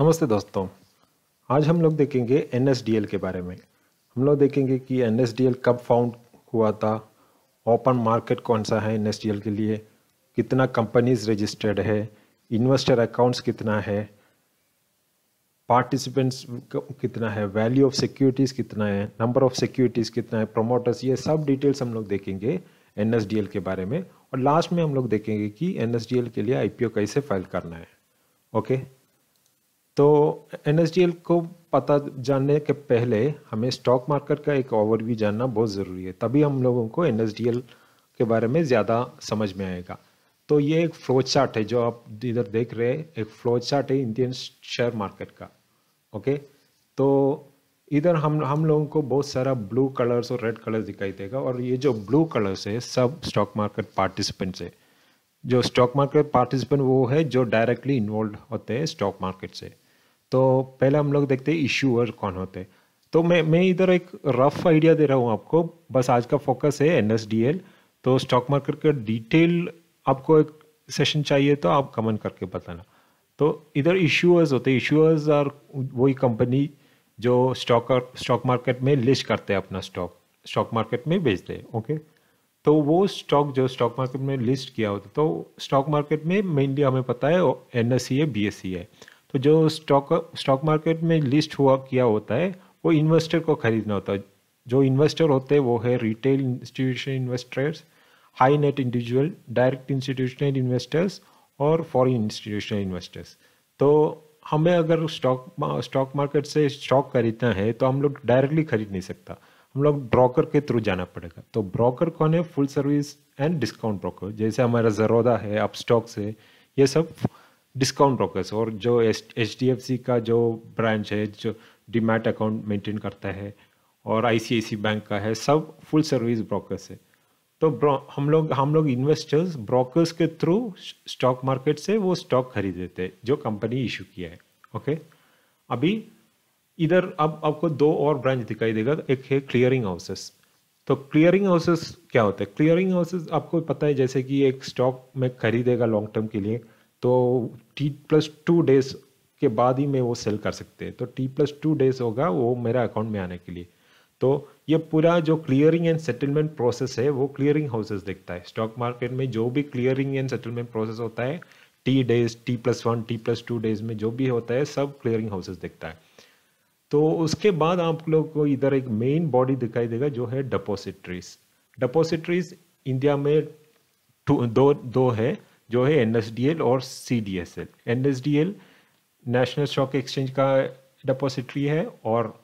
नमस्ते दोस्तों आज हम लोग देखेंगे एन के बारे में हम लोग देखेंगे कि एन कब फाउंड हुआ था ओपन मार्केट कौन सा है एन के लिए कितना कंपनीज रजिस्टर्ड है इन्वेस्टर अकाउंट्स कितना है पार्टिसिपेंट्स कितना है वैल्यू ऑफ सिक्योरिटीज़ कितना है नंबर ऑफ सिक्योरिटीज़ कितना है प्रोमोटर्स ये सब डिटेल्स हम लोग देखेंगे एन के बारे में और लास्ट में हम लोग देखेंगे कि एन के लिए आई कैसे फाइल करना है ओके okay? तो एन को पता जानने के पहले हमें स्टॉक मार्केट का एक ओवरव्यू जानना बहुत ज़रूरी है तभी हम लोगों को एन के बारे में ज़्यादा समझ में आएगा तो ये एक फ्लो चार्ट है जो आप इधर देख रहे हैं एक फ्लो चार्ट है इंडियन शेयर मार्केट का ओके तो इधर हम हम लोगों को बहुत सारा ब्लू कलर्स और रेड कलर्स दिखाई देगा और ये जो ब्लू कलर्स है सब स्टॉक मार्केट पार्टिसिपेंट्स है जो स्टॉक मार्केट पार्टिसिपेंट वो है जो डायरेक्टली इन्वॉल्व होते हैं स्टॉक मार्केट से तो पहले हम लोग देखते हैं इश्यूअर कौन होते हैं तो मैं मैं इधर एक रफ आइडिया दे रहा हूँ आपको बस आज का फोकस है एन तो स्टॉक मार्केट का डिटेल आपको एक सेशन चाहिए तो आप कमेंट करके बताना तो इधर इश्यूअर्स होते हैं इश्यूअर्स आर वही कंपनी जो स्टॉक स्टॉक मार्केट में लिस्ट करते हैं अपना स्टॉक स्टॉक मार्केट में बेचते हैं ओके तो वो स्टॉक जो स्टॉक मार्केट में लिस्ट किया होता है तो स्टॉक मार्केट में मेनली हमें पता है एन एस सी है बी एस सी है तो जो स्टॉक स्टॉक मार्केट में लिस्ट हुआ किया होता है वो इन्वेस्टर को खरीदना होता है जो इन्वेस्टर होते हैं वो है retail institutional investors high net individual direct institutional investors और फॉरेन इंस्टीट्यूशनल इन्वेस्टर्स तो हमें अगर स्टॉक स्टॉक मार्केट से स्टॉक खरीदना है तो हम लोग डायरेक्टली खरीद नहीं सकता हम लोग ब्रोकर के थ्रू जाना पड़ेगा तो ब्रोकर कौन है full service and discount broker जैसे हमारा जरोदा है अपस्टॉक्स है ये सब डिस्काउंट ब्रोकर्स और जो एच डी एफ सी का जो ब्रांच है जो डीमैट अकाउंट मेंटेन करता है और आई सी सी आई बैंक का है सब फुल सर्विस ब्रोकर्स है तो हम लोग हम लोग इन्वेस्टर्स ब्रोकर्स के थ्रू स्टॉक मार्केट से वो स्टॉक खरीद देते हैं जो कंपनी इशू किया है ओके अभी इधर अब आपको दो और ब्रांच दिखाई देगा एक है क्लियरिंग हाउसेस तो क्लियरिंग हाउसेस क्या होता है क्लियरिंग हाउसेस आपको पता है जैसे कि एक स्टॉक में खरीदेगा लॉन्ग टर्म के लिए तो टी प्लस टू डेज के बाद ही मैं वो सेल कर सकते हैं तो टी प्लस टू डेज होगा वो मेरा अकाउंट में आने के लिए तो ये पूरा जो क्लियरिंग एंड सेटलमेंट प्रोसेस है वो क्लियरिंग हाउसेस देखता है स्टॉक मार्केट में जो भी क्लियरिंग एंड सेटलमेंट प्रोसेस होता है T days T plus one T plus two days में जो भी होता है सब क्लियरिंग हाउसेस देखता है तो उसके बाद आप लोग को इधर एक मेन बॉडी दिखाई देगा जो है डिपोजिटरीज डिपोजिटरीज इंडिया में दो दो है जो है एन और C D S L N S D L National Stock Exchange का डिपॉजिटरी है और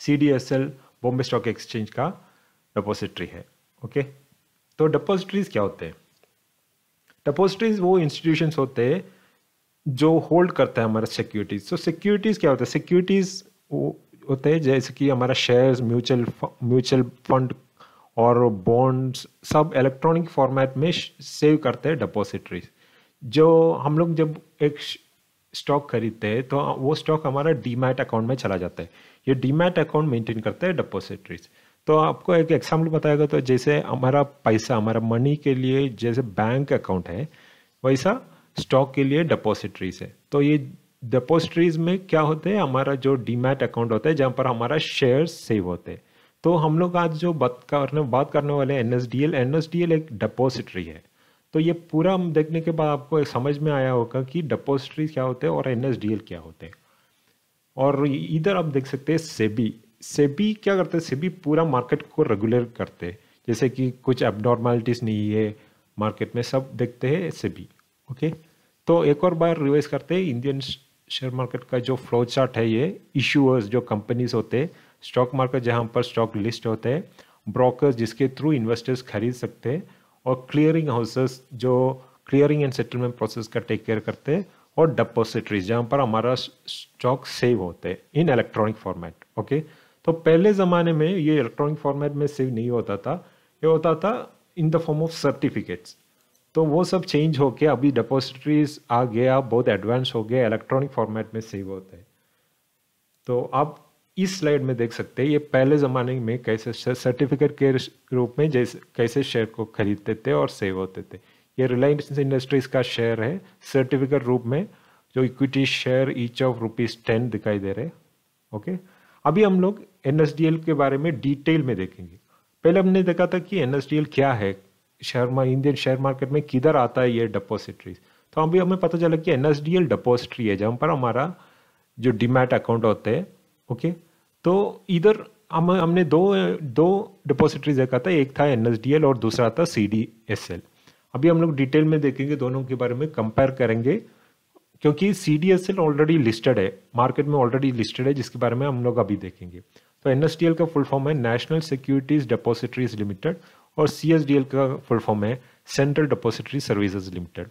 C D S L Bombay Stock Exchange का डिपॉजिटरी है ओके तो डिपॉजिटरीज क्या होते हैं डिपॉजिटरीज वो इंस्टीट्यूशंस होते हैं जो होल्ड करता है हमारा सिक्योरिटीज तो सिक्योरिटीज़ क्या होता है सिक्योरिटीज़ होते हैं जैसे कि हमारा शेयर्स म्यूचुअल म्यूचुअल फंड और बॉन्ड्स सब इलेक्ट्रॉनिक फॉर्मेट में सेव करते हैं डिपॉजिटरीज जो हम लोग जब एक स्टॉक खरीदते हैं तो वो स्टॉक हमारा डीमैट अकाउंट में चला जाता है ये डीमैट अकाउंट मेंटेन करते हैं डिपॉजिटरीज तो आपको एक एग्जाम्पल बताएगा तो जैसे हमारा पैसा हमारा मनी के लिए जैसे बैंक अकाउंट है वैसा स्टॉक के लिए डिपॉजिटरीज है तो ये डिपॉजिटरीज में क्या होते हैं हमारा जो डीमैट अकाउंट होता है जहाँ पर हमारा शेयर सेव होते हैं तो हम लोग आज जो बात करने बात करने वाले हैं N S D L N S D L एक डिपोजिटरी है तो ये पूरा हम देखने के बाद आपको समझ में आया होगा कि डिपोजिटरी क्या होते हैं और एन एस डी एल क्या होते हैं और इधर आप देख सकते हैं सेबी सेबी क्या करते हैं सेबी पूरा मार्केट को रेगुलर करते हैं जैसे कि कुछ एबनॉर्मैलिटीज नहीं है मार्केट में सब देखते हैं सेबी ओके तो एक और बार रिवाइज करते हैं इंडियन शेयर मार्केट का जो फ्लो चार्ट है ये इश्यूअर्स जो कंपनीज होते हैं स्टॉक मार्केट जहां पर स्टॉक लिस्ट होते हैं ब्रोकर्स जिसके थ्रू इन्वेस्टर्स खरीद सकते हैं और क्लियरिंग हाउसेस जो क्लियरिंग एंड सेटलमेंट प्रोसेस का टेक केयर करते हैं और डिपोजिटरीज जहाँ पर हमारा स्टॉक सेव होते हैं इन इलेक्ट्रॉनिक फॉर्मेट ओके तो पहले ज़माने में ये इलेक्ट्रॉनिक फॉर्मेट में सेव नहीं होता था ये होता था in the form of certificates तो वो सब चेंज के अभी डिपोजिटरीज आ गया बहुत एडवांस हो गया इलेक्ट्रॉनिक फॉर्मेट में सेव होते हैं तो आप इस स्लाइड में देख सकते हैं ये पहले ज़माने में कैसे सर्टिफिकेट के रूप में जैसे कैसे शेयर को खरीदते थे और सेव होते थे ये रिलायंस इंडस्ट्रीज का शेयर है सर्टिफिकेट रूप में जो equity share each of rupees ten दिखाई दे रहे ओके अभी हम लोग एन के बारे में डिटेल में देखेंगे पहले हमने देखा था कि एन क्या है शेयर इंडियन शेयर मार्केट में किधर आता है ये डिपोजिटरीज तो अभी हमें पता चला कि एन एस डिपोजिटरी है जहाँ पर हमारा जो डिमैट अकाउंट होते हैं ओके तो इधर हम हमने दो दो डिपॉजिटरीज देखा था एक था एन और दूसरा था सी अभी हम लोग डिटेल में देखेंगे दोनों के बारे में कंपेयर करेंगे क्योंकि C D S L already listed है मार्केट में ऑलरेडी लिस्टेड है जिसके बारे में हम लोग अभी देखेंगे तो एन एस डी एल का फुल फॉर्म है नेशनल सिक्योरिटीज डिपॉजिटरीज लिमिटेड और सी एस डी एल का फुल फॉर्म है सेंट्रल डिपॉजिटरी सर्विसेज लिमिटेड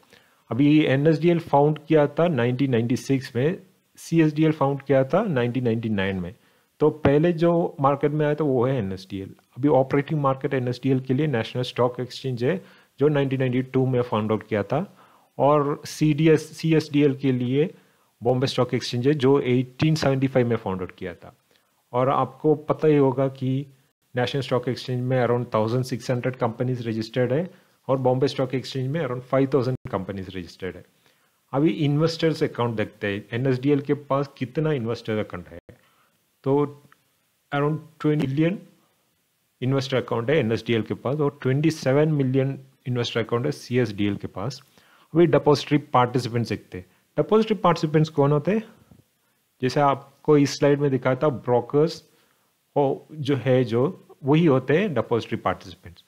अभी N S D L found किया था नाइनटीन नाइन्टी सिक्स में C S D L found किया था नाइनटीन नाइन्टी नाइन में तो पहले जो मार्केट में आया था वो है एन अभी ऑपरेटिंग मार्केट एन के लिए नेशनल स्टॉक एक्सचेंज है जो 1992 में फाउंड आउट किया था और C D S C S D L के लिए बॉम्बे स्टॉक एक्सचेंज है जो 1875 में फाउंड आउट किया था और आपको पता ही होगा कि नेशनल स्टॉक एक्सचेंज में अराउंड हंड्रेड कंपनीज रजिस्टर्ड है और बॉम्बे स्टॉक एक्सचेंज में अराउंड थाउजेंड कंपनीज रजिस्टर्ड है अभी इन्वेस्टर्स अकाउंट देखते हैं एन के पास कितना इन्वेस्टर अकाउंट है तो around twenty million investor account है एन के पास और twenty seven million investor account है सी के पास अभी डिपोजिटरी पार्टिसिपेंट्स देखते हैं डिपोजिटरी पार्टिसिपेंट्स कौन होते हैं जैसे आपको इस स्लाइड में दिखाया था ब्रोकर्स और जो है जो वही होते हैं डिपोजिटरी पार्टिसिपेंट्स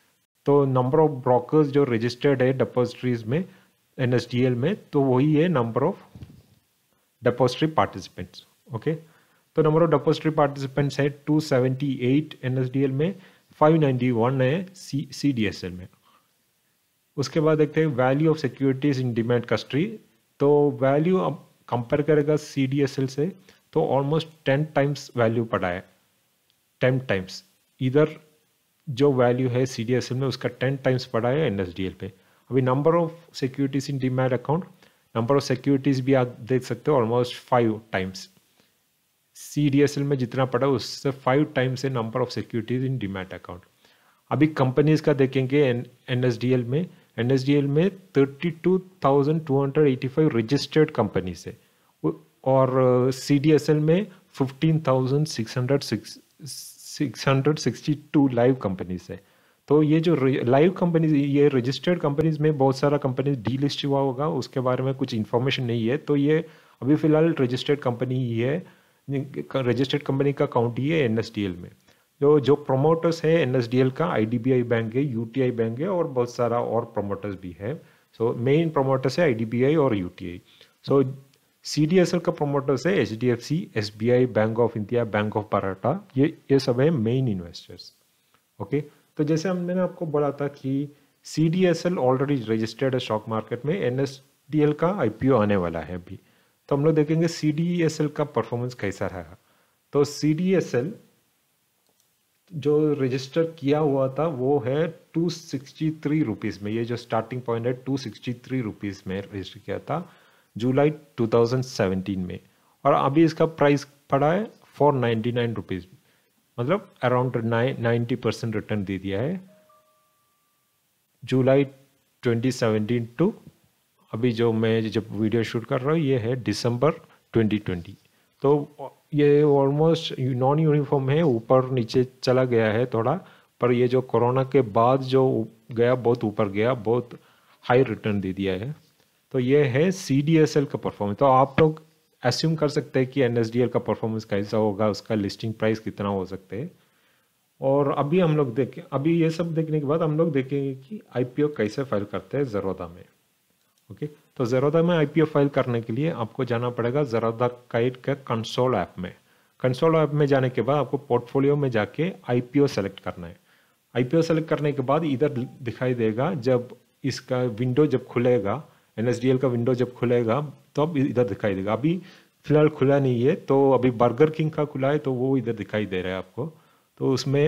तो नंबर ऑफ ब्रोकर्स जो रजिस्टर्ड है डिपोजिटरीज में एन में तो वही है number of depository participants okay तो नंबर ऑफ डेपोजिटरी पार्टिसिपेंट्स है 278 एनएसडीएल में 591 है सी सीडीएसएल में उसके बाद देखते हैं value of securities in demat country तो वैल्यू अब कंपेयर करेगा सीडीएसएल से तो ऑलमोस्ट टेन टाइम्स वैल्यू पड़ा है टेन टाइम्स इधर जो वैल्यू है सी में उसका टेन टाइम्स पड़ा है एन पे अभी number of securities in demat account number of securities भी आप देख सकते हो almost five times C D S L में जितना पड़ा उससे फाइव टाइम्स है number of securities in demat account अभी कंपनीज का देखेंगे एन एस डी एल में एन एस डी एल में thirty two thousand two hundred eighty five registered companies है और सी डी एस एल में fifteen thousand six hundred six six hundred sixty two live companies है तो ये जो live companies ये रजिस्टर्ड कंपनीज में बहुत सारा कंपनीज डी लिस्ट हुआ होगा उसके बारे में कुछ इन्फॉर्मेशन नहीं है तो ये अभी फिलहाल रजिस्टर्ड कंपनी ही है रजिस्टर्ड कंपनी का अकाउंट ही है एन में तो जो जो प्रोमोटर्स है एन का आई बैंक है यू बैंक है और बहुत सारा और प्रोमोटर्स भी है सो मेन प्रोमोटर्स है आई और U so C D S L का प्रोमोटर्स है H D F C S B I Bank of India Bank of Baroda ये ये सब है मेन इन्वेस्टर्स ओके तो जैसे हम मैंने आपको बोला था कि C D S L already registered है स्टॉक मार्केट में एन एस डी एल का आई पी ओ आने वाला है अभी तो हम लोग देखेंगे सी डी एस एल का परफॉर्मेंस कैसा रहा तो सी डी एस एल जो रजिस्टर किया हुआ था वो है टू सिक्सटी थ्री रुपीज़ में ये जो स्टार्टिंग पॉइंट है टू सिक्सटी थ्री रुपीज़ में रजिस्टर किया था जुलाई टू थाउजेंड सेवेंटीन में और अभी इसका प्राइस पड़ा है फोर नाइन्टी नाइन रुपीज़ मतलब अराउंड नाइन्टी परसेंट रिटर्न दे दिया है जुलाई ट्वेंटी सेवेंटीन टू अभी जो मैं जब वीडियो शूट कर रहा हूँ ये है दिसंबर 2020 तो ये ऑलमोस्ट नॉन यूनिफॉर्म है ऊपर नीचे चला गया है थोड़ा पर ये जो कोरोना के बाद जो गया बहुत ऊपर गया बहुत हाई रिटर्न दे दिया है तो ये है सी डी एस एल का परफॉर्मेंस तो आप लोग एस्यूम कर सकते हैं कि एन एस डी एल का परफॉर्मेंस कैसा होगा उसका लिस्टिंग प्राइस कितना हो सकते हैं और अभी हम लोग देखें अभी ये सब देखने के बाद हम लोग देखेंगे कि आई पी ओ कैसे फाइल करते हैं ज़रोदा में ओके तो जरोदा में आई फाइल करने के लिए आपको जाना पड़ेगा जरोदा काइट का कंसोल ऐप में कंसोल ऐप में जाने के बाद आपको पोर्टफोलियो में जाके आई सेलेक्ट करना है आई सेलेक्ट करने के बाद इधर दिखाई देगा जब इसका विंडो जब खुलेगा एन का विंडो जब खुलेगा तो अब इधर दिखाई देगा अभी फिलहाल खुला नहीं है तो अभी बर्गर किंग का खुला है तो वो इधर दिखाई दे रहा है आपको तो उसमें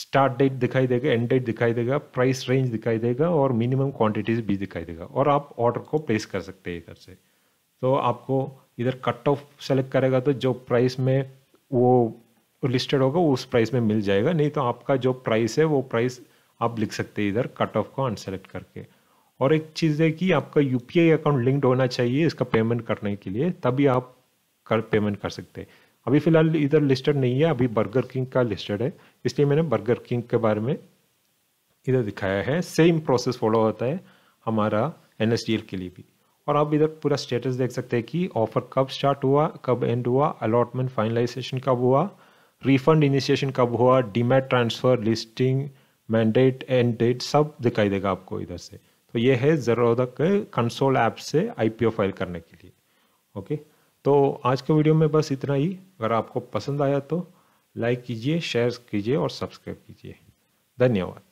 स्टार्ट डेट दिखाई देगा एंड डेट दिखाई देगा प्राइस रेंज दिखाई देगा और मिनिमम क्वांटिटीज भी दिखाई देगा और आप ऑर्डर को प्लेस कर सकते हैं इधर से तो आपको इधर कट ऑफ सेलेक्ट करेगा तो जो प्राइस में वो लिस्टेड होगा उस प्राइस में मिल जाएगा नहीं तो आपका जो प्राइस है वो प्राइस आप लिख सकते हैं इधर कट ऑफ को अनसेलेक्ट करके और एक चीज़ है कि आपका यू अकाउंट लिंक्ड होना चाहिए इसका पेमेंट करने के लिए तभी आप कर पेमेंट कर सकते हैं अभी फ़िलहाल इधर लिस्टेड नहीं है अभी बर्गर किंग का लिस्टेड है इसलिए मैंने बर्गर किंग के बारे में इधर दिखाया है सेम प्रोसेस फॉलो होता है हमारा एन के लिए भी और आप इधर पूरा स्टेटस देख सकते हैं कि ऑफर कब स्टार्ट हुआ कब एंड हुआ अलॉटमेंट फाइनलाइजेशन कब हुआ रिफंड इनिशिएशन कब हुआ demat transfer listing mandate end date सब दिखाई देगा आपको इधर से तो ये है ज़रूरत कंसोल ऐप से आईपीओ फाइल करने के लिए ओके तो आज के वीडियो में बस इतना ही अगर आपको पसंद आया तो लाइक कीजिए शेयर कीजिए और सब्सक्राइब कीजिए धन्यवाद